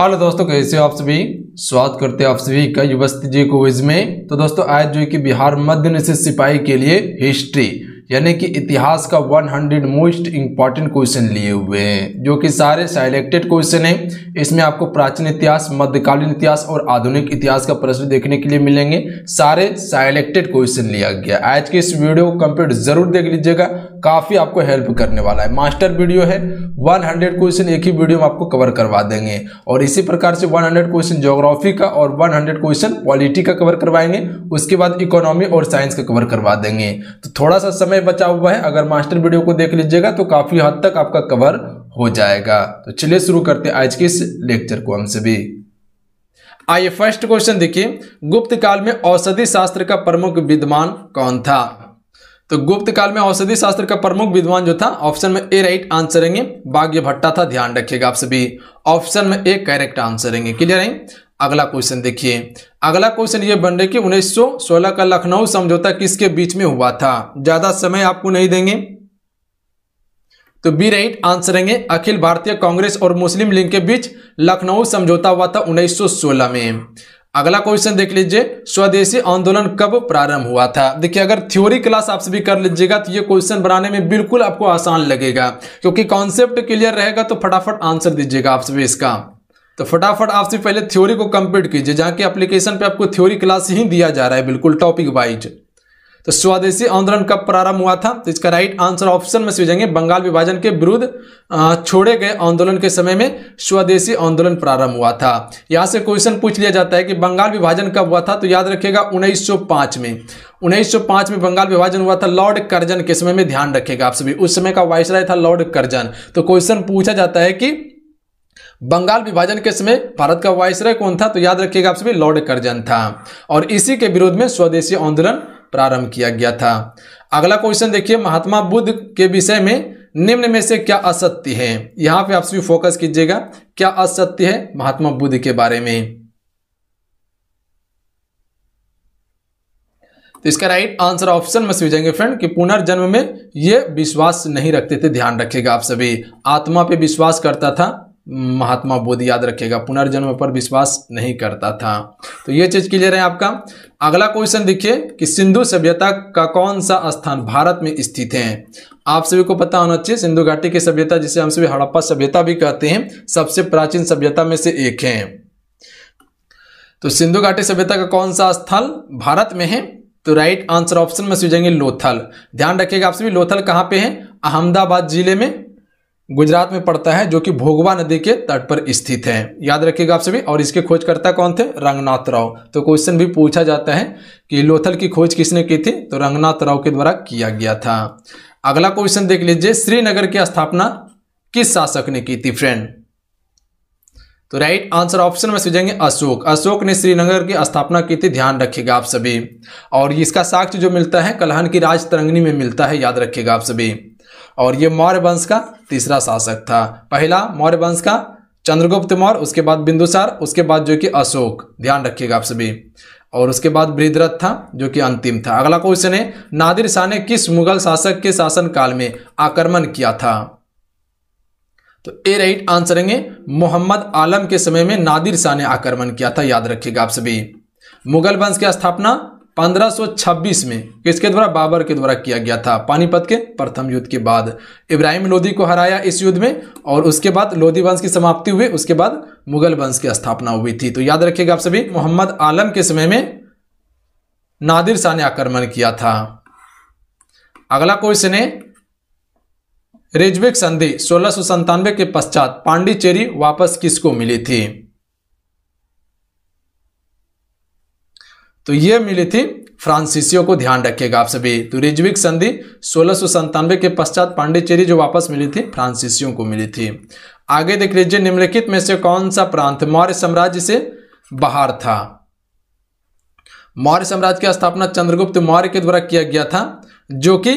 hello दोस्तों कैसे आप सभी स्वागत करते हैं आप सभी का युवस्ती जी को में तो दोस्तों आज जो है कि बिहार मध्य निषेध सिपाही के लिए हिस्ट्री यानी कि इतिहास का 100 मोस्ट इंपॉर्टेंट क्वेश्चन लिए हुए हैं जो कि सारे सेलेक्टेड क्वेश्चन हैं इसमें आपको प्राचीन इतिहास मध्यकालीन इतिहास और आधुनिक इतिहास का प्रश्न देखने के लिए मिलेंगे सारे सेलेक्टेड क्वेश्चन लिया गया आज के इस वीडियो को कंप्लीट जरूर देख लीजिएगा काफ़ी आपको हेल्प करने वाला है मास्टर वीडियो है 100 क्वेश्चन एक ही वीडियो में आपको कवर करवा देंगे और इसी प्रकार से 100 क्वेश्चन ज्योग्राफी का और 100 क्वेश्चन पॉलिटी का कवर करवाएंगे उसके बाद इकोनॉमी और साइंस का कवर करवा देंगे तो थोड़ा सा समय में बचा हुआ है अगर मास्टर वीडियो को देख लीजिएगा तो काफ़ी हद तक आपका कवर हो जाएगा तो चलिए शुरू करते हैं आज के इस लेक्चर को हमसे भी आइए फर्स्ट क्वेश्चन देखिए गुप्त काल में औषधि शास्त्र का प्रमुख विद्वान कौन था तो गुप्त काल में औषधि शास्त्र का प्रमुख विद्वान जो था ऑप्शन में ए राइट आंसर है बाग्य भट्टा था ध्यान रखिएगा आप सभी ऑप्शन में ए करेक्ट आंसर है क्लियर है अगला क्वेश्चन देखिए अगला क्वेश्चन ये बन रहे कि 1916 का लखनऊ समझौता किसके बीच में हुआ था ज्यादा समय आपको नहीं देंगे तो बी राइट आंसर रहेंगे अखिल भारतीय कांग्रेस और मुस्लिम लीग के बीच लखनऊ समझौता हुआ था 1916 में अगला क्वेश्चन देख लीजिए स्वदेशी आंदोलन कब प्रारंभ हुआ था देखिए अगर थ्योरी क्लास आप सभी कर लीजिएगा तो ये क्वेश्चन बनाने में बिल्कुल आपको आसान लगेगा क्योंकि कॉन्सेप्ट क्लियर रहेगा तो फटाफट आंसर दीजिएगा आप सभी इसका तो फटाफट आपसे पहले थ्योरी को कंप्लीट कीजिए जहाँ की एप्लीकेशन पे आपको थ्योरी क्लास ही दिया जा रहा है बिल्कुल टॉपिक वाइज तो स्वदेशी आंदोलन कब प्रारंभ हुआ था तो इसका राइट आंसर ऑप्शन में सीजेंगे बंगाल विभाजन के विरुद्ध छोड़े गए आंदोलन के समय में स्वदेशी आंदोलन प्रारंभ हुआ था यहाँ से क्वेश्चन पूछ लिया जाता है कि बंगाल विभाजन कब हुआ था तो याद रखिएगा 1905 में 1905 में बंगाल विभाजन हुआ था लॉर्ड कर्जन के समय में ध्यान रखेगा आप सभी उस समय का वाइसराय था लॉर्ड कर्जन तो क्वेश्चन पूछा जाता है कि बंगाल विभाजन के समय भारत का वायसराय कौन था तो याद रखिएगा आप सभी लॉर्ड कर्जन था और इसी के विरोध में स्वदेशी आंदोलन प्रारंभ किया गया था अगला क्वेश्चन देखिए महात्मा बुद्ध के विषय में निम्न में से क्या असत्य है यहां पे आप सभी फोकस कीजिएगा क्या असत्य है महात्मा बुद्ध के बारे में तो इसका राइट आंसर ऑप्शन में सीजेंगे फ्रेंड कि पुनर्जन्म में ये विश्वास नहीं रखते थे ध्यान रखिएगा आप सभी आत्मा पे विश्वास करता था महात्मा बोध याद रखेगा पुनर्जन्म पर विश्वास नहीं करता था तो ये चीज़ क्लियर है आपका अगला क्वेश्चन देखिए कि सिंधु सभ्यता का कौन सा स्थान भारत में स्थित है आप सभी को पता होना चाहिए सिंधु घाटी की सभ्यता जिसे हम सभी हड़प्पा सभ्यता भी कहते हैं सबसे प्राचीन सभ्यता में से एक है तो सिंधु घाटी सभ्यता का कौन सा स्थल भारत में है तो राइट आंसर ऑप्शन में सूझेंगे लोथल ध्यान रखिएगा आप सभी लोथल कहाँ पे है अहमदाबाद जिले में गुजरात में पड़ता है जो कि भोगवा नदी के तट पर स्थित है याद रखिएगा आप सभी और इसके खोजकर्ता कौन थे रंगनाथ राव तो क्वेश्चन भी पूछा जाता है कि लोथल की खोज किसने की थी तो रंगनाथ राव के द्वारा किया गया था अगला क्वेश्चन देख लीजिए श्रीनगर की स्थापना किस शासक ने की थी फ्रेंड तो राइट आंसर ऑप्शन में सूझेंगे अशोक अशोक ने श्रीनगर की स्थापना की थी ध्यान रखिएगा आप सभी और इसका साक्ष्य जो मिलता है कलहन की राज तरंगनी में मिलता है याद रखिएगा आप सभी और ये मौर्य वंश का तीसरा शासक था पहला मौर्य वंश का चंद्रगुप्त मौर्य उसके बाद बिंदुसार उसके बाद जो कि अशोक ध्यान रखिएगा आप सभी और उसके बाद बृहदरथ था जो कि अंतिम था अगला क्वेश्चन है नादिर शाह ने किस मुगल शासक के शासनकाल में आक्रमण किया था तो ए राइट आंसर है मोहम्मद आलम के समय में नादिर शाह ने आक्रमण किया था याद रखिएगा आप सभी मुगल वंश की स्थापना 1526 में किसके द्वारा बाबर के द्वारा किया गया था पानीपत के प्रथम युद्ध के बाद इब्राहिम लोधी को हराया इस युद्ध में और उसके बाद लोधी वंश की समाप्ति हुई उसके बाद मुगल वंश की स्थापना हुई थी तो याद रखिएगा आप सभी मोहम्मद आलम के समय में नादिर शाह ने आक्रमण किया था अगला क्वेश्चन है रिजविक संधि सोलह के पश्चात पांडिचेरी वापस किसको मिली थी तो ये मिली थी फ्रांसीसियों को ध्यान रखिएगा आप सभी तो रिजविक संधि सोलह के पश्चात पांडिचेरी जो वापस मिली थी फ्रांसीसियों को मिली थी आगे देख लीजिए निम्नलिखित में से कौन सा प्रांत मौर्य साम्राज्य से बाहर था मौर्य साम्राज्य की स्थापना चंद्रगुप्त मौर्य के द्वारा किया गया था जो कि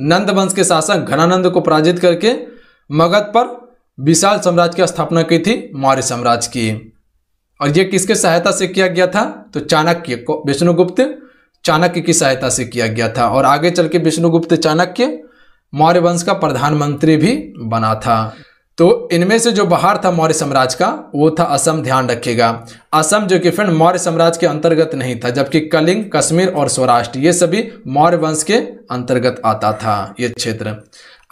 नंद वंश के शासक घनानंद को पराजित करके मगध पर विशाल साम्राज्य की स्थापना की थी मौर्य साम्राज्य की और ये किसके सहायता से किया गया था तो चाणक्य को विष्णुगुप्त चाणक्य की सहायता से किया गया था और आगे चल के विष्णुगुप्त चाणक्य मौर्य वंश का प्रधानमंत्री भी बना था तो इनमें से जो बाहर था मौर्य साम्राज्य का वो था असम ध्यान रखिएगा असम जो कि फ्रेंड मौर्य साम्राज्य के अंतर्गत नहीं था जबकि कलिंग कश्मीर और सौराष्ट्र ये सभी मौर्य वंश के अंतर्गत आता था ये क्षेत्र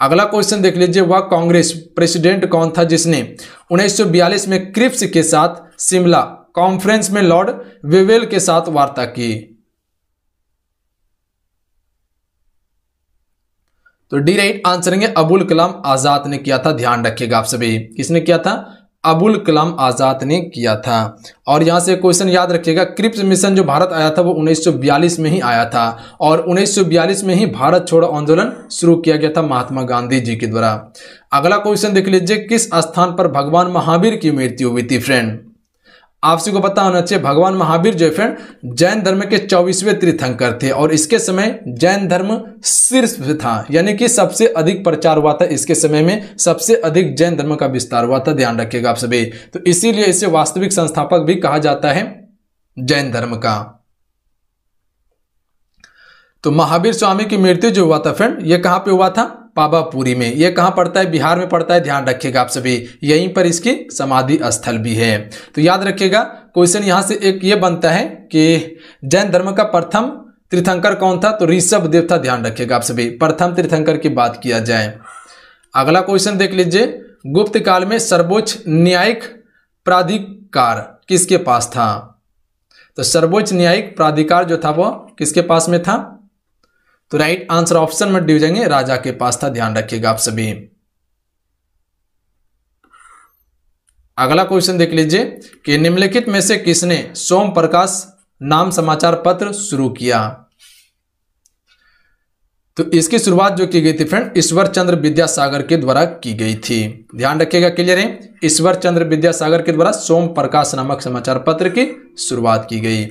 अगला क्वेश्चन देख लीजिए वह कांग्रेस प्रेसिडेंट कौन था जिसने 1942 में क्रिप्स के साथ शिमला कॉन्फ्रेंस में लॉर्ड वेवेल के साथ वार्ता की तो D right answer Abul Kalam Azad ने किया था ध्यान रखिएगा आप सभी किसने किया था अबुल कलाम आज़ाद ने किया था और यहाँ से क्वेश्चन याद रखिएगा क्रिप्स मिशन जो भारत आया था वो 1942 में ही आया था और 1942 में ही भारत छोड़ो आंदोलन शुरू किया गया था महात्मा गांधी जी के द्वारा अगला क्वेश्चन देख लीजिए किस स्थान पर भगवान महावीर की मृत्यु हुई थी फ्रेंड आप सभी को पता होना चाहिए भगवान महावीर जो फ्रेंड जैन धर्म के चौबीसवें तीर्थंकर थे और इसके समय जैन धर्म शीर्ष था यानी कि सबसे अधिक प्रचार हुआ था इसके समय में सबसे अधिक जैन धर्म का विस्तार हुआ था ध्यान रखिएगा आप सभी तो इसीलिए इसे वास्तविक संस्थापक भी कहा जाता है जैन धर्म का तो महावीर स्वामी की मृत्यु जो हुआ था फ्रेंड यह कहां पर हुआ था पाबापुरी में यह कहाँ पड़ता है बिहार में पड़ता है ध्यान रखिएगा आप सभी यहीं पर इसकी समाधि स्थल भी है तो याद रखिएगा क्वेश्चन यहाँ से एक ये बनता है कि जैन धर्म का प्रथम तीर्थंकर कौन था तो ऋषभ देव था ध्यान रखिएगा आप सभी प्रथम तीर्थंकर की बात किया जाए अगला क्वेश्चन देख लीजिए गुप्त काल में सर्वोच्च न्यायिक प्राधिकार किसके पास था तो सर्वोच्च न्यायिक प्राधिकार जो था वो किसके पास में था तो राइट आंसर ऑप्शन में डी जाएंगे राजा के पास था ध्यान रखिएगा आप सभी अगला क्वेश्चन देख लीजिए कि निम्नलिखित में से किसने सोम प्रकाश नाम समाचार पत्र शुरू किया तो इसकी शुरुआत जो की गई थी फ्रेंड ईश्वर चंद्र विद्यासागर के द्वारा की गई थी ध्यान रखिएगा क्लियर है ईश्वर चंद्र विद्यासागर के द्वारा सोम प्रकाश नामक समाचार पत्र की शुरुआत की गई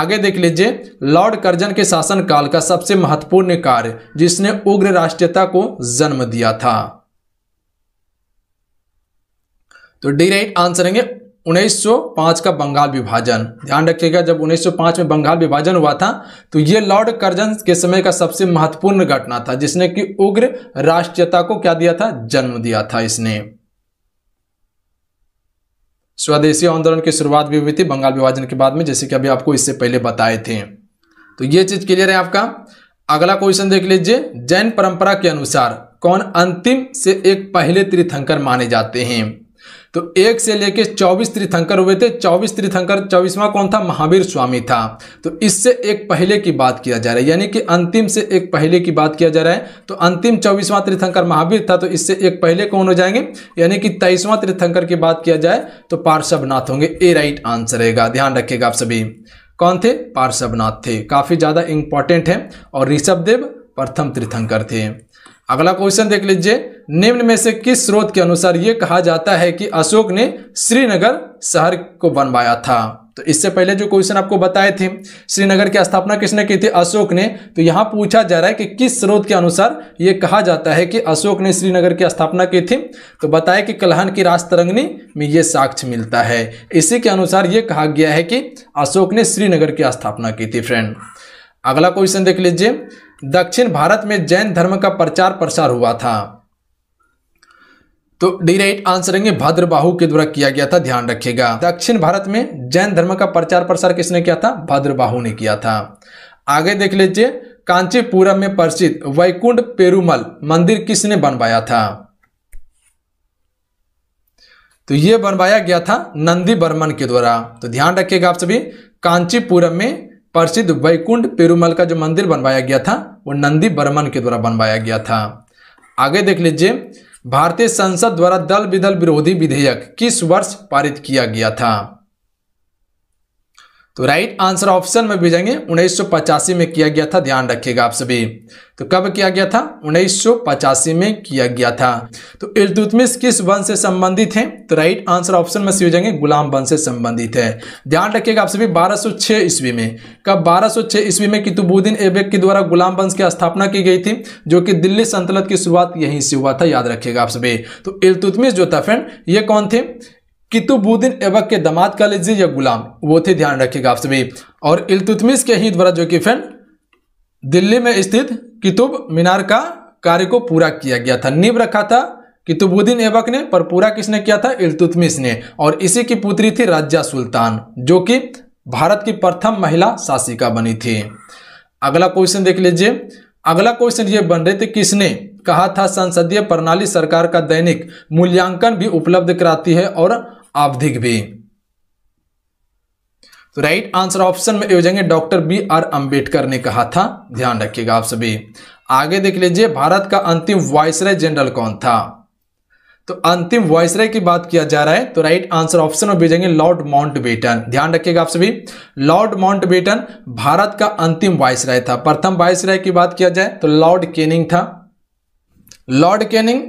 आगे देख लीजिए लॉर्ड कर्जन के शासन काल का सबसे महत्वपूर्ण कार्य जिसने उग्र राष्ट्रीयता को जन्म दिया था तो डी राइट आंसर है 1905 का बंगाल विभाजन ध्यान रखिएगा जब 1905 में बंगाल विभाजन हुआ था तो ये लॉर्ड कर्जन के समय का सबसे महत्वपूर्ण घटना था जिसने कि उग्र राष्ट्रीयता को क्या दिया था जन्म दिया था इसने स्वदेशी आंदोलन की शुरुआत भी हुई थी बंगाल विभाजन के बाद में जैसे कि अभी आपको इससे पहले बताए थे तो ये चीज क्लियर है आपका अगला क्वेश्चन देख लीजिए जैन परंपरा के अनुसार कौन अंतिम से एक पहले तीर्थंकर माने जाते हैं तो एक से लेकर चौबीस तीर्थंकर हुए थे चौबीस तीर्थंकर चौबीसवा कौन था महावीर स्वामी था तो इससे एक पहले की बात किया जा रहा है यानी कि अंतिम से एक पहले की बात किया जा रहा है तो अंतिम चौबीसवां तीर्थंकर महावीर था तो इससे एक पहले कौन हो जाएंगे यानी कि तेईसवां तीर्थंकर की बात किया जाए तो पार्श्वनाथ होंगे ए राइट आंसर रहेगा ध्यान रखिएगा आप सभी कौन थे पार्श्वनाथ थे काफ़ी ज़्यादा इंपॉर्टेंट हैं और ऋषभ देव प्रथम तीर्थंकर थे अगला क्वेश्चन देख लीजिए निम्न में से किस स्रोत के अनुसार यह कहा जाता है कि अशोक ने श्रीनगर शहर को बनवाया था तो इससे पहले जो क्वेश्चन आपको बताए थे श्रीनगर की स्थापना किसने की थी अशोक ने तो यहाँ पूछा जा रहा है कि किस स्रोत के अनुसार ये कहा जाता है कि अशोक ने श्रीनगर की स्थापना की थी तो बताया कि कलहन की राजतरंगनी में ये साक्ष्य मिलता है इसी के अनुसार ये कहा गया है कि अशोक ने श्रीनगर की स्थापना की थी फ्रेंड अगला क्वेश्चन देख लीजिए दक्षिण भारत में जैन धर्म का प्रचार प्रसार हुआ था तो डी राइट आंसर रहेंगे भद्रबाहु के द्वारा किया गया था ध्यान रखिएगा दक्षिण भारत में जैन धर्म का प्रचार प्रसार किसने किया था भद्रबाहु ने किया था आगे देख लीजिए कांचीपुरम में प्रसिद्ध वैकुंठ पेरुमल मंदिर किसने बनवाया था तो यह बनवाया गया था नंदी बर्मन के द्वारा तो ध्यान रखिएगा आप सभी कांचीपुरम में प्रसिद्ध वैकुंठ पेरुमल का जो मंदिर बनवाया गया था वो नंदी बर्मन के द्वारा बनवाया गया था आगे देख लीजिए भारतीय संसद द्वारा दल बिदल विरोधी विधेयक किस वर्ष पारित किया गया था तो राइट आंसर ऑप्शन में भेजेंगे उन्नीस में किया गया था ध्यान रखिएगा आप सभी तो कब किया गया था उन्नीस में किया गया था तो इलतुतमिश किस वंश से संबंधित है तो राइट आंसर ऑप्शन में भेजेंगे गुलाम वंश से संबंधित है ध्यान रखिएगा आप सभी 1206 ईस्वी में कब 1206 ईस्वी में कितुबुद्दीन एबेक के द्वारा गुलाम वंश की स्थापना की गई थी जो कि दिल्ली संतलत की शुरुआत यहीं से हुआ था याद रखिएगा आप सभी तो इलतुतमिश जो था फ्रेंड ये कौन थे कितुबुद्दीन ऐबक के दमाद का लीजिए या गुलाम वो थे ध्यान रखिएगा आप सभी और इल्तुतमिस के ही द्वारा जो कि फ्रेंड दिल्ली में स्थित कितुब मीनार का कार्य को पूरा किया गया था नींव रखा था कितुबुद्दीन ऐबक ने पर पूरा किसने किया था इल्तुतमिस ने और इसी की पुत्री थी राजा सुल्तान जो कि भारत की प्रथम महिला शासिका बनी थी अगला क्वेश्चन देख लीजिए अगला क्वेश्चन ये बन रहे थे किसने कहा था संसदीय प्रणाली सरकार का दैनिक मूल्यांकन भी उपलब्ध कराती है और आवधिक भी तो राइट आंसर ऑप्शन में योजेंगे डॉक्टर बी आर अंबेडकर ने कहा था ध्यान रखिएगा आप सभी आगे देख लीजिए भारत का अंतिम वायसराय जनरल कौन था तो अंतिम वायसराय की बात किया जा रहा है तो राइट आंसर ऑप्शन में भेजेंगे लॉर्ड माउंटबेटन ध्यान रखिएगा आप सभी लॉर्ड माउंटबेटन भारत का अंतिम वायसराय था प्रथम वायसराय की बात किया जाए तो लॉर्ड केनिंग था लॉर्ड केनिंग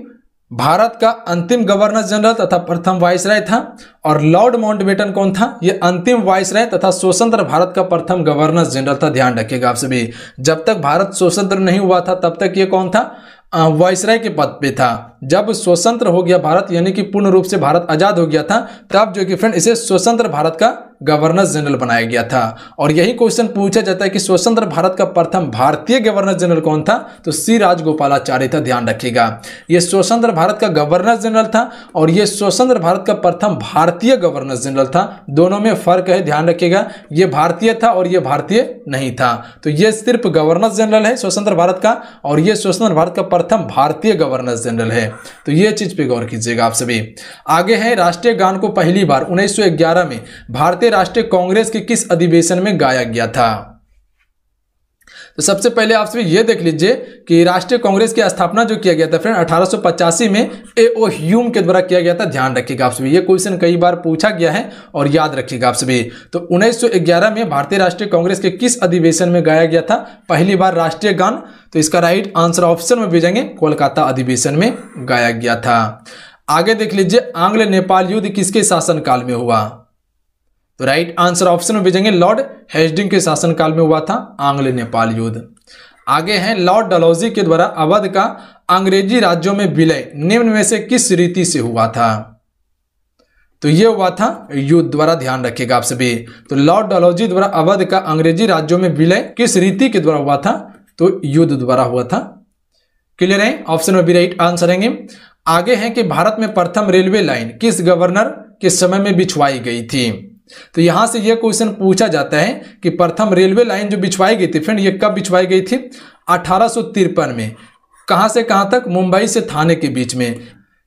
भारत का अंतिम गवर्नर जनरल तथा प्रथम वाइस राय था और लॉर्ड माउंटबेटन कौन था ये अंतिम वाइस राय तथा स्वतंत्र भारत का प्रथम गवर्नर जनरल था ध्यान रखिएगा आप सभी जब तक भारत स्वतंत्र नहीं हुआ था तब तक ये कौन था वाइसराय के पद पे था जब स्वतंत्र हो गया भारत यानी कि पूर्ण रूप से भारत आज़ाद हो गया था तब जो कि फ्रेंड इसे स्वतंत्र भारत का गवर्नर जनरल बनाया गया था और यही क्वेश्चन पूछा जाता है कि स्वतंत्र भारत का प्रथम भारतीय गवर्नर जनरल कौन था तो सी राजगोपालाचार्य था ध्यान रखिएगा ये स्वतंत्र भारत का गवर्नर जनरल था और यह स्वतंत्र भारत का प्रथम भारतीय गवर्नर जनरल था दोनों में फर्क है ध्यान रखिएगा ये भारतीय था और ये भारतीय नहीं था तो ये सिर्फ गवर्नर जनरल है स्वतंत्र भारत का और यह स्वतंत्र भारत का प्रथम भारतीय गवर्नर जनरल है तो ये चीज़ पे गौर कीजिएगा आप सभी आगे है राष्ट्रीय गान को पहली बार 1911 में भारतीय राष्ट्रीय कांग्रेस के किस अधिवेशन में गाया गया था तो सबसे पहले आप सभी ये देख लीजिए कि राष्ट्रीय कांग्रेस की स्थापना जो किया गया था फ्रेंड अठारह में ए ओ ह्यूम के द्वारा किया गया था ध्यान रखिएगा आप सभी ये क्वेश्चन कई बार पूछा गया है और याद रखिएगा आप सभी तो उन्नीस में भारतीय राष्ट्रीय कांग्रेस के किस अधिवेशन में गाया गया था पहली बार राष्ट्रीय गान तो इसका राइट आंसर ऑप्शन में भेजेंगे कोलकाता अधिवेशन में गाया गया था आगे देख लीजिए आंग्ल नेपाल युद्ध किसके शासनकाल में हुआ तो राइट आंसर ऑप्शन में भेजेंगे लॉर्ड हेस्डिंग के शासनकाल में हुआ था आंग्ल नेपाल युद्ध आगे हैं लॉर्ड डलौजी के द्वारा अवध का अंग्रेजी राज्यों में विलय निम्न में से किस रीति से हुआ था तो यह हुआ था युद्ध द्वारा ध्यान रखिएगा आप सभी तो लॉर्ड डलौजी द्वारा अवध का अंग्रेजी राज्यों में विलय किस रीति के द्वारा हुआ था तो युद्ध द्वारा हुआ था क्लियर है ऑप्शन में भी राइट आंसर आएंगे आगे हैं कि भारत में प्रथम रेलवे लाइन किस गवर्नर के समय में बिछवाई गई थी तो यहां से यह क्वेश्चन पूछा जाता है कि प्रथम रेलवे लाइन जो बिछवाई गई थी फ्रेंड ये कब बिछवाई गई थी अठारह में कहाँ से कहां तक मुंबई से थाने के बीच में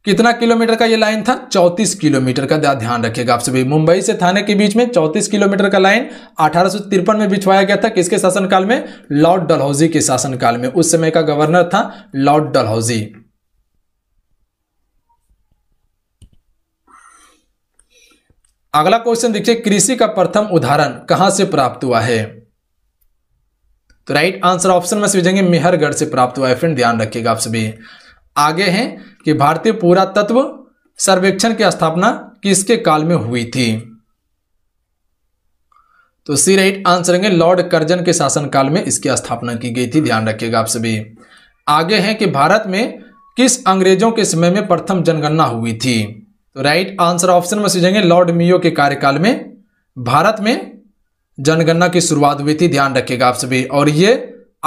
कितना किलोमीटर का ये लाइन था 34 किलोमीटर का ध्यान रखिएगा आप सभी मुंबई से थाने के बीच में 34 किलोमीटर का लाइन अठारह में बिछवाया गया था किसके शासनकाल में लॉर्ड डलहौजी के शासनकाल में उस समय का गवर्नर था लॉर्ड डलहौजी अगला क्वेश्चन देखिए कृषि का प्रथम उदाहरण कहां से प्राप्त हुआ है तो राइट आंसर ऑप्शन में सीजेंगे मेहरगढ़ से प्राप्त हुआ है फ्रेंड ध्यान रखिएगा आप सभी आगे हैं कि भारतीय पुरातत्व सर्वेक्षण की स्थापना किसके काल में हुई थी तो सी राइट आंसर होंगे लॉर्ड कर्जन के शासनकाल में इसकी स्थापना की गई थी ध्यान रखिएगा आप सभी आगे हैं कि भारत में किस अंग्रेजों के समय में प्रथम जनगणना हुई थी तो राइट आंसर ऑप्शन में सीजेंगे लॉर्ड मियो के कार्यकाल में भारत में जनगणना की शुरुआत हुई थी ध्यान रखिएगा आप सभी और ये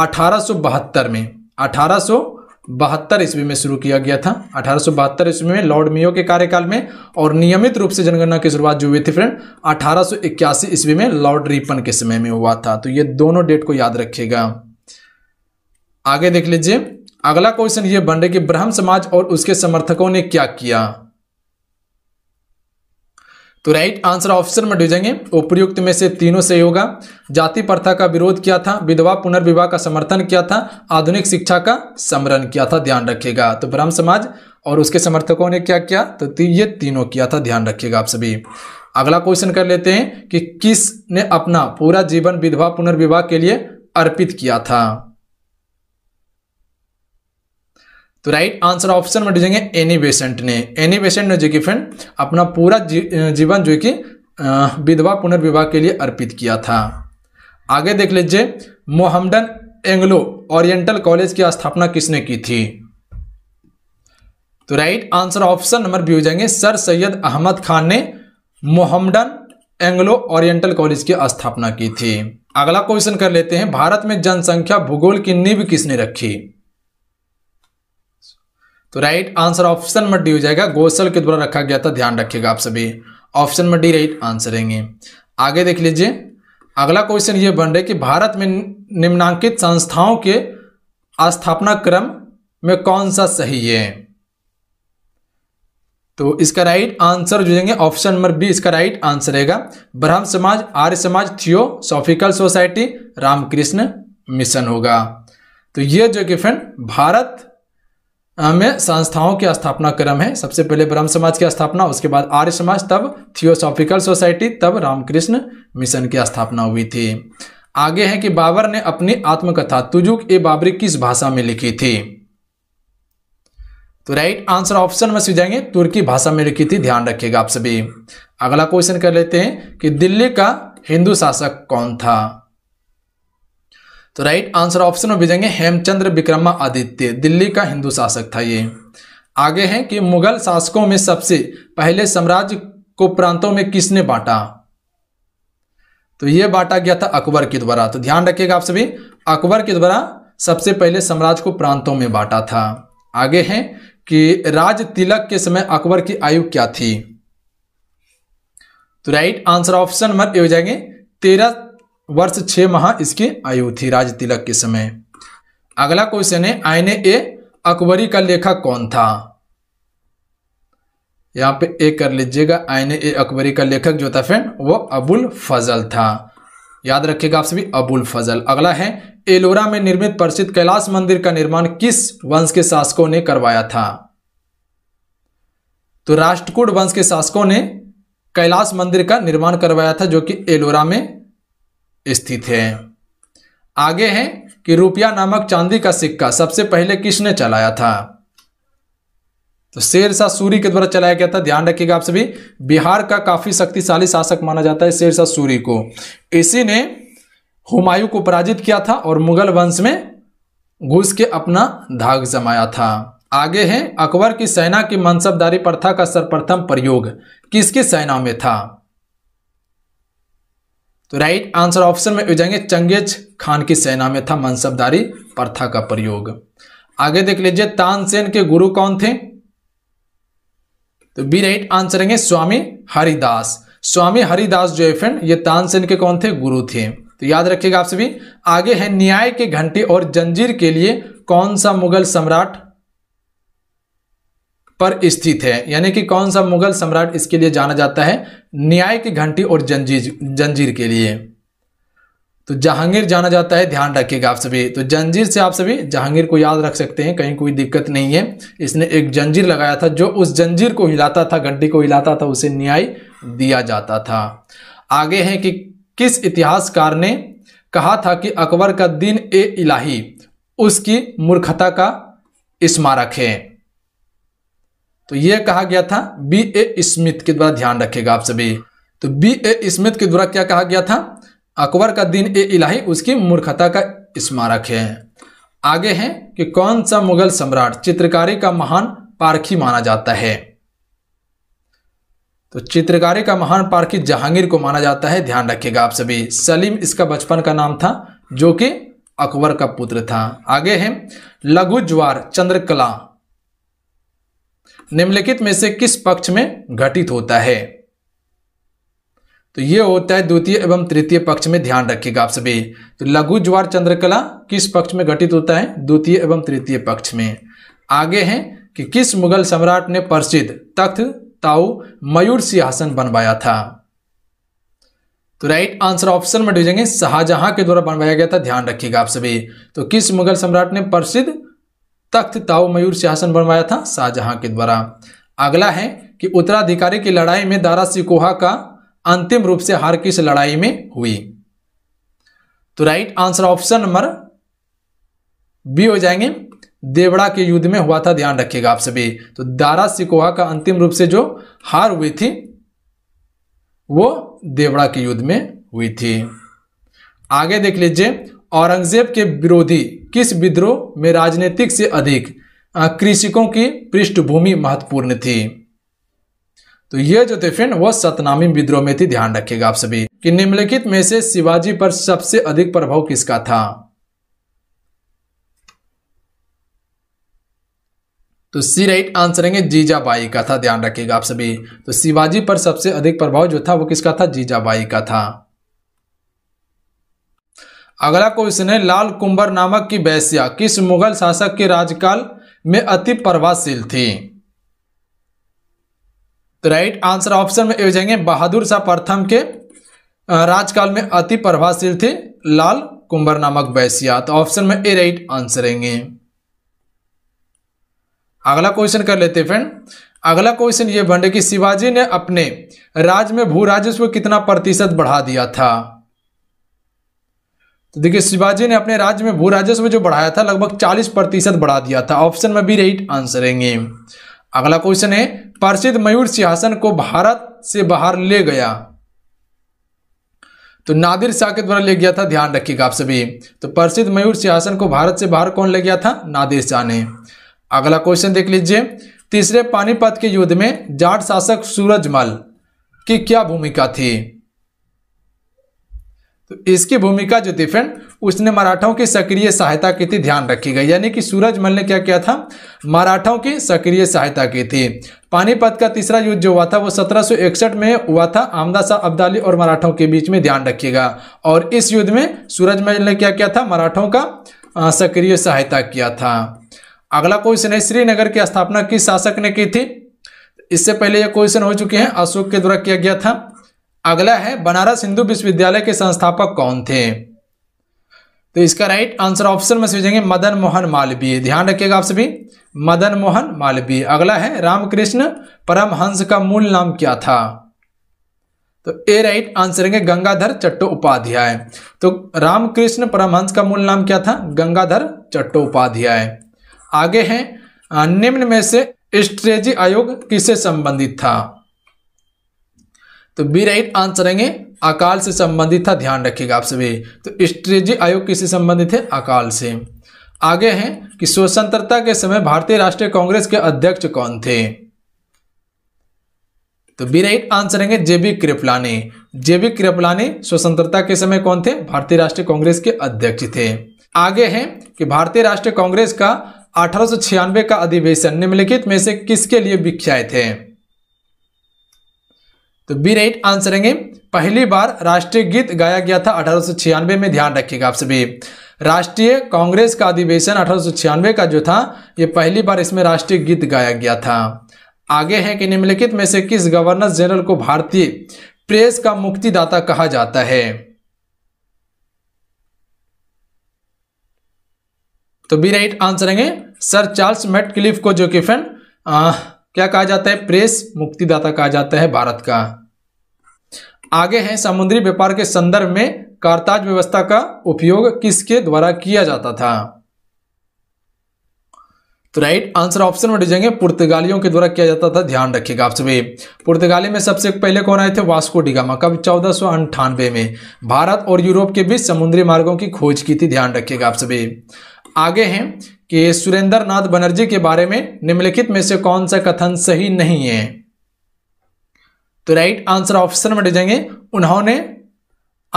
अठारह में बहत्तर ईस्वी में शुरू किया गया था बहत्तर ईस्वी में लॉर्ड मियो के कार्यकाल में और नियमित रूप से जनगणना की शुरुआत जो हुई थी फ्रेंड इक्यासी ईस्वी में लॉर्ड रिपन के समय में हुआ था तो ये दोनों डेट को याद रखिएगा आगे देख लीजिए अगला क्वेश्चन ये बन रहा है कि ब्रह्म समाज और उसके समर्थकों ने क्या किया तो राइट आंसर ऑप्शन में डिजाएंगे उपयुक्त में से तीनों सही होगा जाति प्रथा का विरोध किया था विधवा पुनर्विवाह का समर्थन किया था आधुनिक शिक्षा का समरण किया था ध्यान रखिएगा तो ब्रह्म समाज और उसके समर्थकों ने क्या किया तो ये तीनों किया था ध्यान रखिएगा आप सभी अगला क्वेश्चन कर लेते हैं कि किस ने अपना पूरा जीवन विधवा पुनर्विवाह के लिए अर्पित किया था तो राइट आंसर ऑप्शन में डिजेंगे एनी बेसेंट ने एनी बेसेंट ने जो कि फ्रेंड अपना पूरा जी, जीवन जो कि विधवा पुनर्विवाह के लिए अर्पित किया था आगे देख लीजिए मोहम्मडन एंग्लो ओरिएंटल कॉलेज की स्थापना किसने की थी तो right answer option number B हो जाएंगे सर सैयद अहमद खान ने मोहम्मडन एंग्लो ओरिएंटल कॉलेज की स्थापना की थी अगला क्वेश्चन कर लेते हैं भारत में जनसंख्या भूगोल की नींव किसने रखी तो right answer option number D हो जाएगा गोसल के द्वारा रखा गया था ध्यान रखिएगा आप सभी option number D right answer रहेंगे आगे देख लीजिए अगला क्वेश्चन ये बन रहा है कि भारत में निम्नांकित संस्थाओं के स्थापना क्रम में कौन सा सही है तो इसका राइट आंसर जो देंगे ऑप्शन नंबर बी इसका राइट आंसर रहेगा ब्रह्म समाज आर्य समाज थियोसॉफिकल सोसाइटी रामकृष्ण मिशन होगा तो ये जो कि फ्रेंड भारत में संस्थाओं की स्थापना क्रम है सबसे पहले ब्रह्म समाज की स्थापना उसके बाद आर्य समाज तब थियोसॉफिकल सोसाइटी तब रामकृष्ण मिशन की स्थापना हुई थी आगे है कि बाबर ने अपनी आत्मकथा तुजुक ए बाबरी किस भाषा में लिखी थी तो राइट आंसर ऑप्शन में जाएंगे तुर्की भाषा में लिखी थी ध्यान रखिएगा आप सभी अगला क्वेश्चन कर लेते हैं कि दिल्ली का हिंदू शासक कौन था तो राइट आंसर ऑप्शन में भेजेंगे हेमचंद्र विक्रमा आदित्य दिल्ली का हिंदू शासक था ये आगे है कि मुगल शासकों में सबसे पहले साम्राज्य को प्रांतों में किसने बांटा तो यह बांटा गया था अकबर के द्वारा तो ध्यान रखिएगा आप सभी अकबर के द्वारा सबसे पहले साम्राज्य को प्रांतों में बांटा था आगे है कि राज तिलक के समय अकबर की आयु क्या थी तो राइट आंसर ऑप्शन नंबर ये हो जाएंगे तेरह वर्ष छः माह इसकी आयु थी राज तिलक के समय अगला क्वेश्चन है आईने ए अकबरी का लेखक कौन था यहाँ पे ए कर लीजिएगा आईने ए अकबरी का लेखक जो था फ्रेंड वो अबुल फजल था याद रखिएगा आप सभी अबुल फजल अगला है एलोरा में निर्मित प्रसिद्ध कैलाश मंदिर का निर्माण किस वंश के शासकों ने करवाया था तो राष्ट्रकूट वंश के शासकों ने कैलाश मंदिर का निर्माण करवाया था जो कि एलोरा में स्थित है आगे है कि रुपया नामक चांदी का सिक्का सबसे पहले किसने चलाया था तो शेर शाह सूरी के द्वारा चलाया गया था ध्यान रखिएगा आप सभी बिहार का काफी शक्तिशाली शासक माना जाता है शेर शाह सूरी को इसी ने हुमायूं को पराजित किया था और मुगल वंश में घुस के अपना धाग जमाया था आगे है अकबर की सेना की मनसबदारी प्रथा का सर्वप्रथम प्रयोग किसकी सेना में था तो राइट आंसर ऑप्शन में हो जाएंगे चंगेज खान की सेना में था मनसबदारी प्रथा का प्रयोग आगे देख लीजिए तानसेन के गुरु कौन थे तो बी राइट आंसर है स्वामी हरिदास स्वामी हरिदास जो है फ्रेंड ये तानसेन के कौन थे गुरु थे तो याद रखिएगा आप सभी आगे है न्याय के घंटी और जंजीर के लिए कौन सा मुगल सम्राट पर स्थित है यानी कि कौन सा मुगल सम्राट इसके लिए जाना जाता है न्याय की घंटी और जंजीर जंजीर के लिए तो जहांगीर जाना जाता है ध्यान रखिएगा आप सभी तो जंजीर से आप सभी जहांगीर को याद रख सकते हैं कहीं कोई दिक्कत नहीं है इसने एक जंजीर लगाया था जो उस जंजीर को हिलाता था घंटी को हिलाता था उसे न्याय दिया जाता था आगे है कि किस इतिहासकार ने कहा था कि अकबर का दिन ए इलाही उसकी मूर्खता का स्मारक है तो यह कहा गया था बी ए स्मिथ के द्वारा ध्यान रखेगा आप सभी तो बी ए स्मिथ के द्वारा क्या कहा गया था अकबर का दिन ए इलाही उसकी मूर्खता का स्मारक है आगे है कि कौन सा मुगल सम्राट चित्रकारी का महान पारखी माना जाता है तो चित्रकारी का महान पारखी जहांगीर को माना जाता है ध्यान रखिएगा आप सभी सलीम इसका बचपन का नाम था जो कि अकबर का पुत्र था आगे है लघु ज्वार चंद्रकला निम्नलिखित में से किस पक्ष में घटित होता है तो यह होता है द्वितीय एवं तृतीय पक्ष में ध्यान रखिएगा आप सभी तो लघु ज्वार चंद्रकला किस पक्ष में घटित होता है द्वितीय एवं तृतीय पक्ष में आगे है कि किस मुगल सम्राट ने प्रसिद्ध तख्त ताऊ मयूर सिंहासन बनवाया था तो राइट आंसर ऑप्शन में भेजेंगे शाहजहां के द्वारा बनवाया गया था ध्यान रखिएगा आप सभी तो किस मुगल सम्राट ने प्रसिद्ध तख्त ताऊ मयूर शासन बनवाया था शाहजहां के द्वारा अगला है कि उत्तराधिकारी की लड़ाई में दारा सिकोहा का अंतिम रूप से हार किस लड़ाई में हुई तो right answer option number B हो जाएंगे देवड़ा के युद्ध में हुआ था ध्यान रखिएगा आप सभी तो दारा सिकोहा का अंतिम रूप से जो हार हुई थी वो देवड़ा के युद्ध में हुई थी आगे देख लीजिए औरंगजेब के विरोधी किस विद्रोह में राजनीतिक से अधिक कृषिकों की पृष्ठभूमि महत्वपूर्ण थी तो यह जो थे फ्रेंड वह सतनामी विद्रोह में थी ध्यान रखिएगा आप सभी कि निम्नलिखित में से शिवाजी पर सबसे अधिक प्रभाव किसका था तो सी राइट आंसर है जीजाबाई का था ध्यान रखिएगा आप सभी तो शिवाजी पर सबसे अधिक प्रभाव जो था वो किसका था जीजाबाई का था अगला क्वेश्चन है लाल कुंभर नामक की वैश्या किस मुगल शासक के राजकाल में अति प्रभावशील थी तो राइट आंसर ऑप्शन में हो जाएंगे बहादुर शाह प्रथम के राजकाल में अति प्रभावशील थे लाल कुंभर नामक वैश्या तो ऑप्शन में ए राइट आंसर रहेंगे अगला क्वेश्चन कर लेते फ्रेंड अगला क्वेश्चन ये बन रहा कि शिवाजी ने अपने राज्य में भू राजस्व कितना प्रतिशत बढ़ा दिया था तो देखिए शिवाजी ने अपने राज्य में भू राजस्व जो बढ़ाया था लगभग 40 प्रतिशत बढ़ा दिया था ऑप्शन में भी राइट आंसर रहेंगे अगला क्वेश्चन है प्रसिद्ध मयूर सिंहासन को भारत से बाहर ले गया तो नादिर शाह के द्वारा ले गया था ध्यान रखिएगा आप सभी तो प्रसिद्ध मयूर सिंहासन को भारत से बाहर कौन ले गया था नादिर शाह ने अगला क्वेश्चन देख लीजिए तीसरे पानीपत के युद्ध में जाट शासक सूरजमल की क्या भूमिका थी तो इसकी भूमिका जो दिफेंड उसने मराठाओं की सक्रिय सहायता की थी ध्यान रखी गई यानी कि सूरजमल ने क्या किया था मराठाओं की सक्रिय सहायता की थी पानीपत का तीसरा युद्ध जो हुआ था वो 1761 में हुआ था आमदा शाह अब्दाली और मराठों के बीच में ध्यान रखिएगा और इस युद्ध में सूरजमल ने क्या किया था मराठों का सक्रिय सहायता किया था अगला क्वेश्चन है श्रीनगर की स्थापना किस शासक ने की थी इससे पहले यह क्वेश्चन हो चुके हैं अशोक के द्वारा किया गया था अगला है बनारस हिंदू विश्वविद्यालय के संस्थापक कौन थे तो इसका राइट आंसर ऑप्शन में सोचेंगे मदन मोहन मालवीय ध्यान रखिएगा आप सभी मदन मोहन मालवीय अगला है रामकृष्ण परमहंस का मूल नाम क्या था तो ए राइट आंसर है गंगाधर चट्टो उपाध्याय तो रामकृष्ण परमहंस का मूल नाम क्या था गंगाधर चट्टो उपाध्याय आगे है निम्न में से स्ट्रेजी आयोग किससे संबंधित था तो बी राइट आंसर रहेंगे अकाल से संबंधित था ध्यान रखिएगा आप सभी तो स्ट्रेजी आयोग किससे संबंधित है अकाल से आगे हैं कि स्वतंत्रता के समय भारतीय राष्ट्रीय कांग्रेस के अध्यक्ष कौन थे तो बी राइट आंसर रहेंगे जेबी कृपलानी जेबी कृपलानी स्वतंत्रता के समय कौन थे भारतीय राष्ट्रीय कांग्रेस के अध्यक्ष थे आगे हैं कि भारतीय राष्ट्रीय कांग्रेस का अठारह का अधिवेशन निम्नलिखित में से किसके लिए विख्यात है तो बी राइट आंसर है पहली बार राष्ट्रीय गीत गाया गया था अठारह में ध्यान रखिएगा आप सभी राष्ट्रीय कांग्रेस का अधिवेशन अठारह का जो था ये पहली बार इसमें राष्ट्रीय गीत गाया गया था आगे है कि निम्नलिखित में से किस गवर्नर जनरल को भारतीय प्रेस का मुक्तिदाता कहा जाता है तो बी राइट आंसर है सर चार्ल्स मेटक्लिफ को जो कि फ्रेंड क्या कहा जाता है प्रेस मुक्तिदाता कहा जाता है भारत का आगे है समुद्री व्यापार के संदर्भ में कारताज व्यवस्था का उपयोग किसके द्वारा किया जाता था तो राइट आंसर ऑप्शन में डिजेंगे पुर्तगालियों के द्वारा किया जाता था ध्यान रखिएगा आप सभी पुर्तगाली में सबसे पहले कौन आए थे वास्को डिगामा कब चौदह में भारत और यूरोप के बीच समुद्री मार्गों की खोज की थी ध्यान रखिएगा आप सभी आगे हैं कि सुरेंद्र नाथ बनर्जी के बारे में निम्नलिखित में से कौन सा कथन सही नहीं है तो राइट आंसर ऑप्शन में डिजेंगे उन्होंने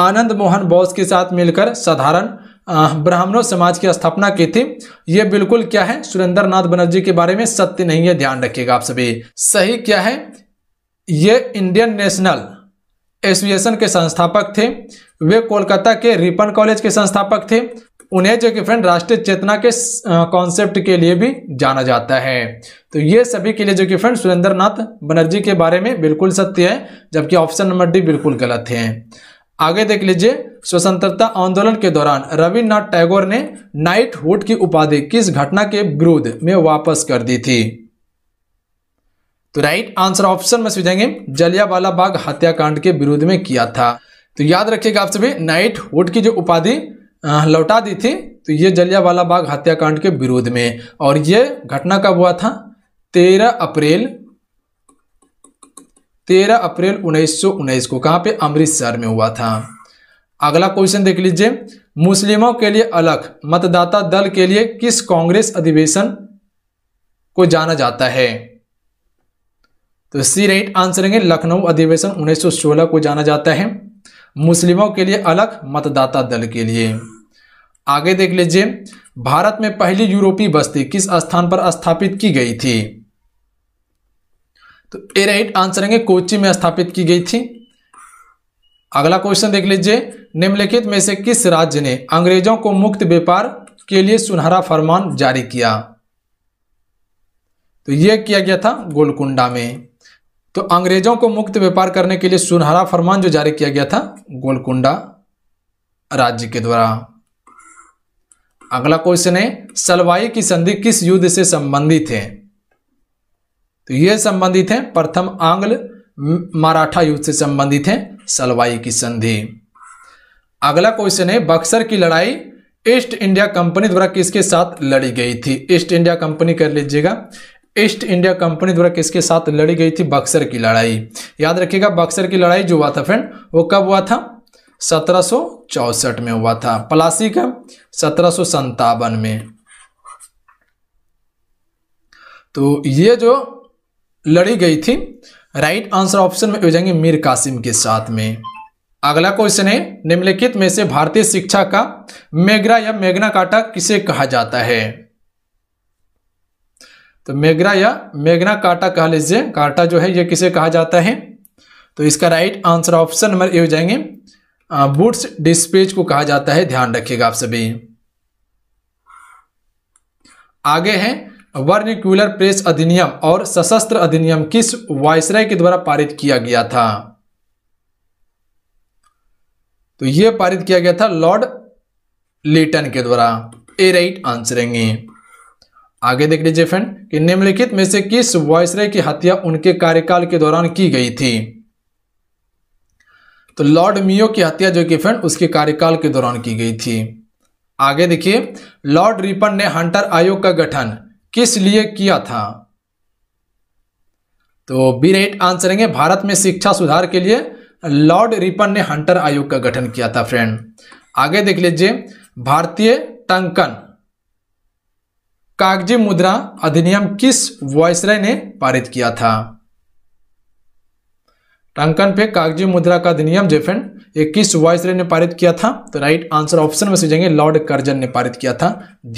आनंद मोहन बोस के साथ मिलकर साधारण ब्राह्मणों समाज की स्थापना की थी यह बिल्कुल क्या है सुरेंद्र नाथ बनर्जी के बारे में सत्य नहीं है ध्यान रखिएगा आप सभी सही क्या है यह इंडियन नेशनल एसोसिएशन के संस्थापक थे वे कोलकाता के रिपन कॉलेज के संस्थापक थे उन्हें जो कि फ्रेंड राष्ट्रीय चेतना के कॉन्सेप्ट के लिए भी जाना जाता है तो ये सभी के लिए जो कि फ्रेंड सुरेंद्र नाथ बनर्जी के बारे में बिल्कुल सत्य है जबकि ऑप्शन नंबर डी बिल्कुल गलत है आगे देख लीजिए स्वतंत्रता आंदोलन के दौरान रविन्द्रनाथ टैगोर ने नाइट हुड की उपाधि किस घटना के विरुद्ध में वापस कर दी थी तो राइट आंसर ऑप्शन में सुझाएंगे जलियावाला बाग हत्याकांड के विरुद्ध में किया था तो याद रखिएगा आप सभी नाइट हुड की जो उपाधि लौटा दी थी तो ये जलियावाला बाग हत्याकांड के विरोध में और ये घटना कब हुआ था तेरह अप्रैल तेरह अप्रैल उन्नीस को कहाँ पे अमृतसर में हुआ था अगला क्वेश्चन देख लीजिए मुस्लिमों के लिए अलग मतदाता दल के लिए किस कांग्रेस अधिवेशन को जाना जाता है तो सी राइट आंसर लखनऊ अधिवेशन 1916 को जाना जाता है मुस्लिमों के लिए अलग मतदाता दल के लिए आगे देख लीजिए भारत में पहली यूरोपीय बस्ती किस स्थान पर स्थापित की गई थी तो ए राइट आंसर है कोची में स्थापित की गई थी अगला क्वेश्चन देख लीजिए निम्नलिखित में से किस राज्य ने अंग्रेजों को मुक्त व्यापार के लिए सुनहरा फरमान जारी किया तो यह किया गया था गोलकुंडा में तो अंग्रेजों को मुक्त व्यापार करने के लिए सुनहरा फरमान जो जारी किया गया था गोलकुंडा राज्य के द्वारा अगला क्वेश्चन है सलवाई की संधि किस युद्ध से संबंधित है तो यह संबंधित है प्रथम आंग्ल मराठा युद्ध से संबंधित है सलवाई की संधि अगला क्वेश्चन है बक्सर की लड़ाई ईस्ट इंडिया कंपनी द्वारा किसके साथ लड़ी गई थी ईस्ट इंडिया कंपनी कर लीजिएगा ईस्ट इंडिया कंपनी द्वारा किसके साथ लड़ी गई थी बक्सर की लड़ाई याद रखिएगा बक्सर की लड़ाई जो हुआ था फ्रेंड वो कब हुआ था सत्रह में हुआ था पलासी कब सत्रह में तो ये जो लड़ी गई थी राइट आंसर ऑप्शन में हो जाएंगे मीर कासिम के साथ में अगला क्वेश्चन है निम्नलिखित में से भारतीय शिक्षा का मेगरा या मेघना काटा किसे कहा जाता है तो मेघरा या मेघना काटा कहा लीजिए काटा जो है ये किसे कहा जाता है तो इसका right answer option number A हो जाएंगे बुट्स डिस्पेज को कहा जाता है ध्यान रखिएगा आप सभी आगे है वर्निक्यूलर प्रेस अधिनियम और सशस्त्र अधिनियम किस वायसराय के द्वारा पारित किया गया था तो यह पारित किया गया था लॉर्ड लेटन के द्वारा ए राइट आंसर है आगे देख लीजिए फ्रेंड कि निम्नलिखित में से किस वॉयसराय की हत्या उनके कार्यकाल के दौरान की गई थी तो लॉर्ड मियो की हत्या जो कि फ्रेंड उसके कार्यकाल के दौरान की गई थी आगे देखिए लॉर्ड रिपन ने हंटर आयोग का गठन किस लिए किया था तो बी राइट आंसर है भारत में शिक्षा सुधार के लिए लॉर्ड रिपन ने हंटर आयोग का गठन किया था फ्रेंड आगे देख लीजिए भारतीय टंकन कागजी मुद्रा अधिनियम किस वॉयसराय ने पारित किया था टंकन पे कागजी मुद्रा का अधिनियम जेफेन ये किस वॉयसराय ने पारित किया था तो राइट आंसर ऑप्शन में सीजेंगे लॉर्ड कर्जन ने पारित किया था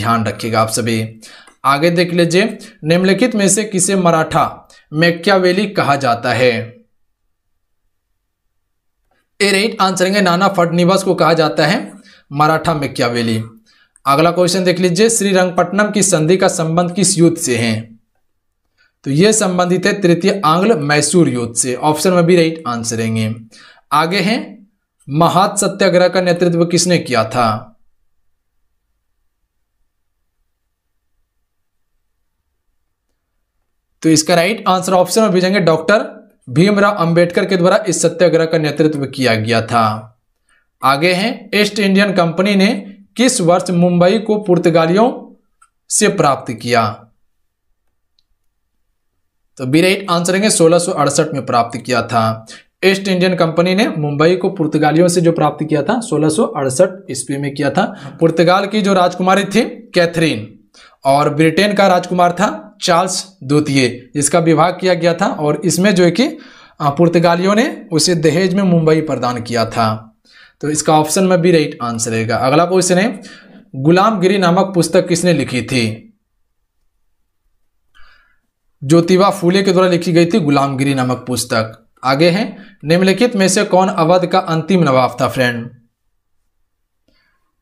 ध्यान रखिएगा आप सभी आगे देख लीजिए निम्नलिखित में से किसे मराठा मैक्यावेली कहा जाता है ए राइट आंसर नाना फडनिवास को कहा जाता है मराठा मैक्यावेली अगला क्वेश्चन देख लीजिए श्रीरंगपट्टनम की संधि का संबंध किस युद्ध से है तो यह संबंधित है तृतीय आंग्ल मैसूर युद्ध से ऑप्शन में भी राइट आंसर रहेंगे आगे हैं महात सत्याग्रह का नेतृत्व किसने किया था तो इसका राइट आंसर ऑप्शन में भेजेंगे डॉक्टर भीमराव अंबेडकर के द्वारा इस सत्याग्रह का नेतृत्व किया गया था आगे हैं ईस्ट इंडियन कंपनी ने किस वर्ष मुंबई को पुर्तगालियों से प्राप्त किया तो बी राइट आंसर है सोलह में प्राप्त किया था ईस्ट इंडियन कंपनी ने मुंबई को पुर्तगालियों से जो प्राप्त किया था सोलह ईस्वी में किया था पुर्तगाल की जो राजकुमारी थी कैथरीन और ब्रिटेन का राजकुमार था चार्ल्स द्वितीय जिसका विवाह किया गया था और इसमें जो है कि पुर्तगालियों ने उसे दहेज में मुंबई प्रदान किया था तो इसका ऑप्शन में भी राइट आंसर रहेगा अगला क्वेश्चन है गुलाम गिरी नामक पुस्तक किसने लिखी थी ज्योतिबा फूले के द्वारा लिखी गई थी गुलामगिरी नामक पुस्तक आगे हैं निम्नलिखित में से कौन अवध का अंतिम नवाब था फ्रेंड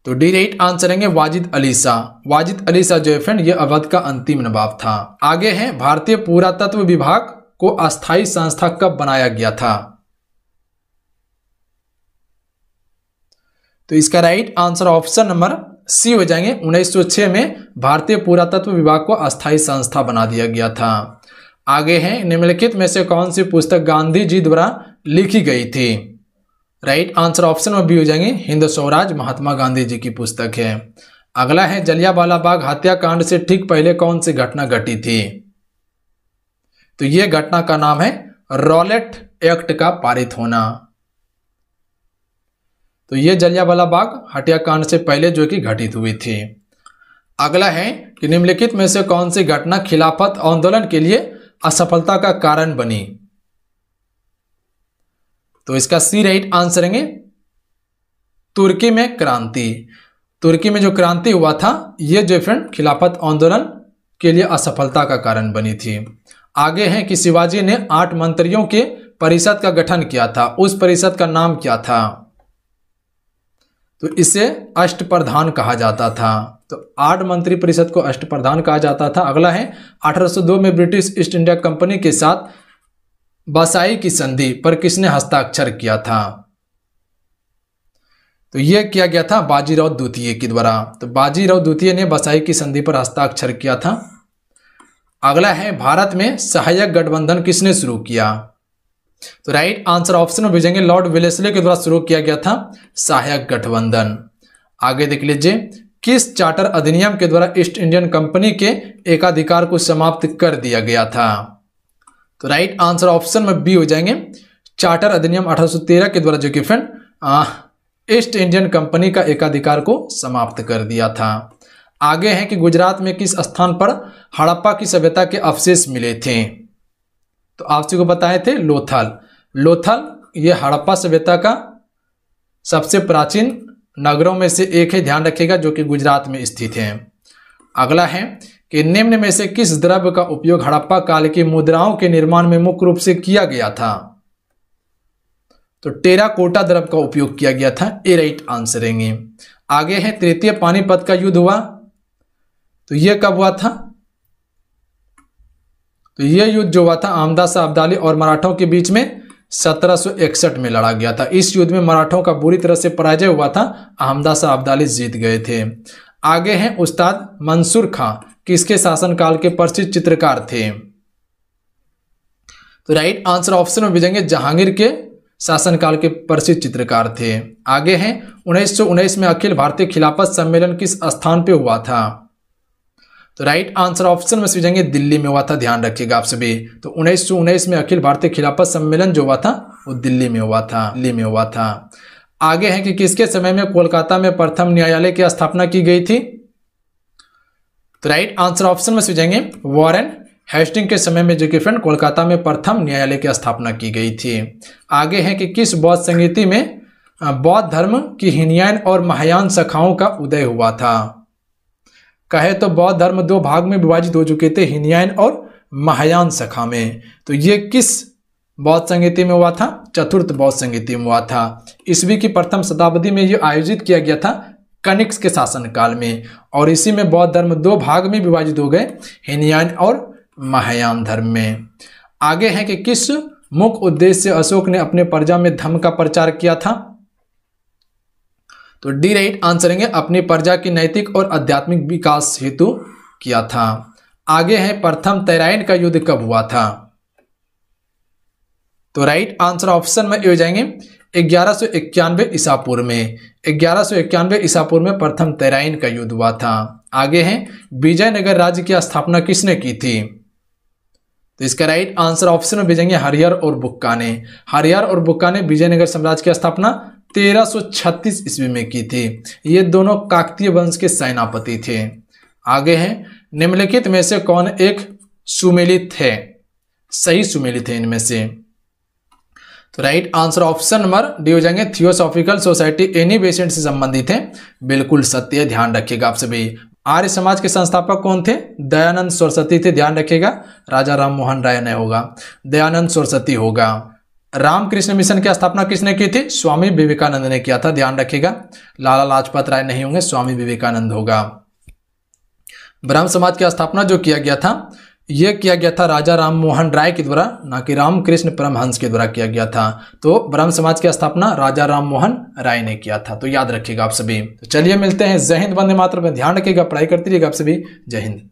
तो डी राइट आंसर रहेंगे वाजिद अली शाह वाजिद अली शाह जो है फ्रेंड ये अवध का अंतिम नवाब था आगे है भारतीय पुरातत्व विभाग को अस्थायी संस्था कब बनाया गया था तो इसका right answer option number C हो जाएंगे 1906 में भारतीय पुरातत्व विभाग को अस्थायी संस्था बना दिया गया था आगे हैं निम्नलिखित में से कौन सी पुस्तक गांधी जी द्वारा लिखी गई थी right answer option number B हो जाएंगे हिंद स्वराज महात्मा गांधी जी की पुस्तक है अगला है जलियावाला बाग हत्याकांड से ठीक पहले कौन सी घटना घटी थी तो यह घटना का नाम है रॉलेट एक्ट का पारित होना तो ये जलियावाला बाग कांड से पहले जो कि घटित हुई थी अगला है कि निम्नलिखित में से कौन सी घटना खिलाफत आंदोलन के लिए असफलता का कारण बनी तो इसका सी राइट आंसर है तुर्की में क्रांति तुर्की में जो क्रांति हुआ था ये जो फ्रेंड खिलाफत आंदोलन के लिए असफलता का कारण बनी थी आगे है कि शिवाजी ने आठ मंत्रियों के परिषद का गठन किया था उस परिषद का नाम क्या था तो इसे अष्ट प्रधान कहा जाता था तो आठ मंत्री परिषद को अष्ट प्रधान कहा जाता था अगला है 1802 में ब्रिटिश ईस्ट इंडिया कंपनी के साथ बसाई की संधि पर किसने हस्ताक्षर किया था तो यह किया गया था बाजीराव द्वितीय के द्वारा तो बाजीराव द्वितीय ने बसाई की संधि पर हस्ताक्षर किया था अगला है भारत में सहायक गठबंधन किसने शुरू किया तो राइट आंसर ऑप्शन में भेजेंगे लॉर्ड विलेसले के द्वारा शुरू किया गया था सहायक गठबंधन आगे देख लीजिए किस चार्टर अधिनियम के द्वारा ईस्ट इंडियन कंपनी के एकाधिकार को समाप्त कर दिया गया था तो राइट आंसर ऑप्शन में बी हो जाएंगे चार्टर अधिनियम 1813 के द्वारा जो कि फ्रेंड ईस्ट इंडियन कंपनी का एकाधिकार को समाप्त कर दिया था आगे है कि गुजरात में किस स्थान पर हड़प्पा की सभ्यता के अवशेष मिले थे तो आप को बताए थे लोथल लोथल ये हड़प्पा सभ्यता का सबसे प्राचीन नगरों में से एक है ध्यान रखिएगा जो कि गुजरात में स्थित है अगला है कि निम्न में से किस द्रव्य का उपयोग हड़प्पा काल की मुद्राओं के निर्माण में मुख्य रूप से किया गया था तो टेरा कोटा द्रव्य का उपयोग किया गया था ए राइट आंसरेंगे आगे है तृतीय पानीपत का युद्ध हुआ तो यह कब हुआ था तो यह युद्ध जो हुआ था शाह अब्दाली और मराठों के बीच में 1761 में लड़ा गया था इस युद्ध में मराठों का बुरी तरह से पराजय हुआ था शाह अब्दाली जीत गए थे आगे हैं उस्ताद मंसूर खां किसके शासनकाल के प्रसिद्ध चित्रकार थे तो राइट आंसर ऑप्शन में भेजेंगे जहांगीर के शासनकाल के प्रसिद्ध चित्रकार थे आगे हैं उन्नीस में अखिल भारतीय खिलाफत सम्मेलन किस स्थान पर हुआ था तो राइट आंसर ऑप्शन में सीजेंगे दिल्ली में हुआ था ध्यान रखिएगा आप सभी तो उन्नीस सौ उन्नीस में अखिल भारतीय खिलाफत सम्मेलन जो हुआ था वो दिल्ली में हुआ था दिल्ली में हुआ था आगे है कि किसके समय में कोलकाता में प्रथम न्यायालय की स्थापना की गई थी तो राइट आंसर ऑप्शन में सीजेंगे वॉरन हेस्टिंग के समय में जो कि फ्रेंड कोलकाता में प्रथम न्यायालय की स्थापना की गई थी आगे है कि किस बौद्ध संगीति में बौद्ध धर्म की हिनयान और महायान शाखाओं का उदय हुआ था कहे तो बौद्ध धर्म दो भाग में विभाजित हो चुके थे हिनयान और महायान शाखा में तो ये किस बौद्ध संगीति में हुआ था चतुर्थ बौद्ध संगीति में हुआ था ईस्वी की प्रथम शताब्दी में ये आयोजित किया गया था कनिक्स के शासनकाल में और इसी में बौद्ध धर्म दो भाग में विभाजित हो गए हिनयान और महायान धर्म में आगे है कि किस मुख्य उद्देश्य से अशोक ने अपने प्रजा में धर्म का प्रचार किया था तो डी राइट आंसर होंगे अपनी प्रजा की नैतिक और आध्यात्मिक विकास हेतु किया था आगे है प्रथम तैराइन का युद्ध कब हुआ था तो राइट आंसर ऑप्शन में ये जाएंगे ग्यारह सौ इक्यानवे ईसापुर में ग्यारह सौ इक्यानवे ईसापुर में प्रथम तैराइन का युद्ध हुआ था आगे है विजयनगर राज्य की स्थापना किसने की थी तो इसका राइट आंसर ऑप्शन में भेजेंगे हरिहर और बुक्का ने हरिहर और बुक्का ने विजयनगर साम्राज्य की स्थापना 1336 ईस्वी में की थी ये दोनों काकतीय वंश के सेनापति थे आगे हैं निम्नलिखित में से कौन एक सुमेलित है सही सुमेलित है इनमें से तो right answer option number D हो जाएंगे थियोसॉफिकल सोसाइटी एनी पेशेंट से संबंधित है बिल्कुल सत्य ध्यान रखिएगा आप सभी आर्य समाज के संस्थापक कौन थे दयानंद सरस्वती थे ध्यान रखिएगा राजा राम मोहन राय ने होगा दयानंद सरस्वती होगा रामकृष्ण मिशन की स्थापना किसने की थी स्वामी विवेकानंद ने किया था ध्यान रखिएगा लाला लाजपत राय नहीं होंगे स्वामी विवेकानंद होगा ब्रह्म समाज की स्थापना जो किया गया था यह किया गया था राजा राम मोहन राय के द्वारा ना कि रामकृष्ण परमहंस के द्वारा किया गया था तो ब्रह्म समाज की स्थापना राजा राम मोहन राय ने किया था तो याद रखिएगा आप सभी तो चलिए मिलते हैं जय हिंद बंदे मात्र में ध्यान रखिएगा पढ़ाई करती रहिएगा आप सभी जय हिंद